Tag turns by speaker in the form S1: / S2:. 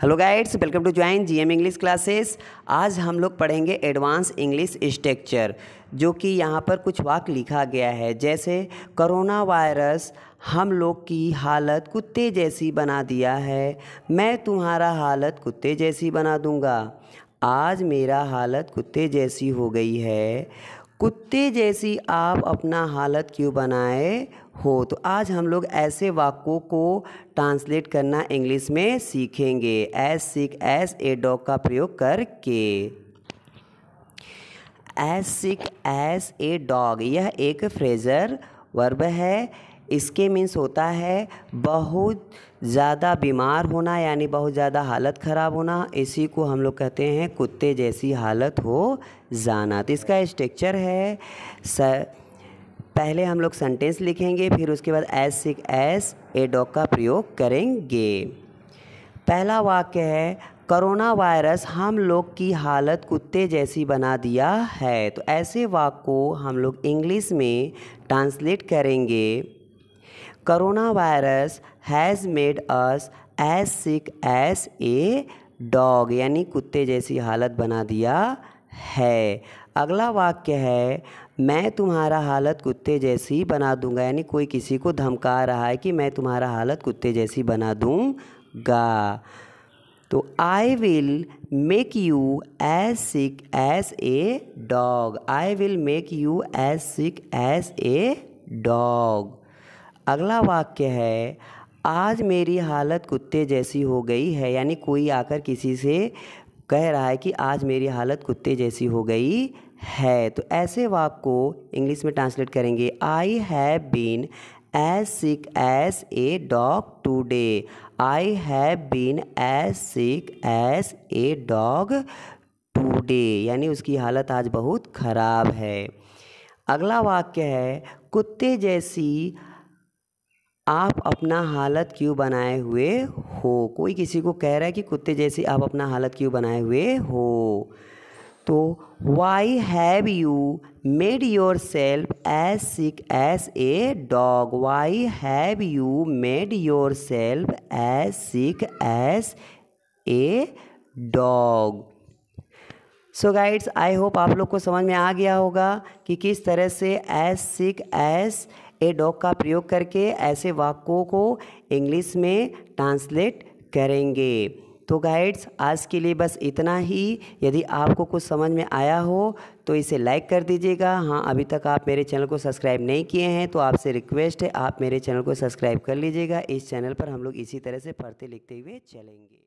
S1: hello guides welcome to join GM English classes आज हम लोग पढ़ेंगे एडवांस इंग्लिश स्ट्रक्चर जो कि यहाँ पर कुछ वाक लिखा गया है जैसे करोना वायरस हम लोग की हालत कुत्ते जैसी बना दिया है मैं तुम्हारा हालत कुत्ते जैसी बना दूँगा आज मेरा हालत कुत्ते जैसी हो गई है कुत्ते जैसी आप अपना हालत क्यों बनाए हो तो आज हम लोग ऐसे वाक्यों को ट्रांसलेट करना इंग्लिश में सीखेंगे as sick as a dog का प्रयोग करके as sick as a dog यह एक फ्रेजर वर्ब है इसके मीन्स होता है बहुत ज़्यादा बीमार होना यानी बहुत ज़्यादा हालत ख़राब होना इसी को हम लोग कहते हैं कुत्ते जैसी हालत हो जाना तो इसका स्ट्रक्चर है स पहले हम लोग सेंटेंस लिखेंगे फिर उसके बाद as sick as a dog का प्रयोग करेंगे पहला वाक्य है कोरोना वायरस हम लोग की हालत कुत्ते जैसी बना दिया है तो ऐसे वाक को हम लोग इंग्लिश में ट्रांसलेट करेंगे virus has made us as sick as a dog यानी कुत्ते जैसी हालत बना दिया है अगला वाक्य है मैं तुम्हारा हालत कुत्ते जैसी बना दूंगा यानी कोई किसी को धमका रहा है कि मैं तुम्हारा हालत कुत्ते जैसी बना दूंगा तो I will make you as sick as a dog I will make you as sick as a dog अगला वाक्य है आज मेरी हालत कुत्ते जैसी हो गई है यानी कोई आकर किसी से कह रहा है कि आज मेरी हालत कुत्ते जैसी हो गई है तो ऐसे वाक को इंग्लिश में ट्रांसलेट करेंगे I have been as sick as a dog today I have been as sick as a dog today यानी उसकी हालत आज बहुत ख़राब है अगला वाक्य है कुत्ते जैसी आप अपना हालत क्यों बनाए हुए हो कोई किसी को कह रहा है कि कुत्ते जैसे आप अपना हालत क्यों बनाए हुए हो तो why have you made yourself as sick as a dog why have you made yourself as sick as a dog so guides I hope आप लोग को समझ में आ गया होगा कि किस तरह से as sick as a dog का प्रयोग करके ऐसे वाक्यों को इंग्लिश में ट्रांसलेट करेंगे तो गाइड्स आज के लिए बस इतना ही यदि आपको कुछ समझ में आया हो तो इसे लाइक कर दीजिएगा हाँ अभी तक आप मेरे चैनल को सब्सक्राइब नहीं किए हैं तो आपसे रिक्वेस्ट है आप मेरे चैनल को सब्सक्राइब कर लीजिएगा इस चैनल पर हम लोग इसी तरह से पढ़ते लिखते हुए चलेंगे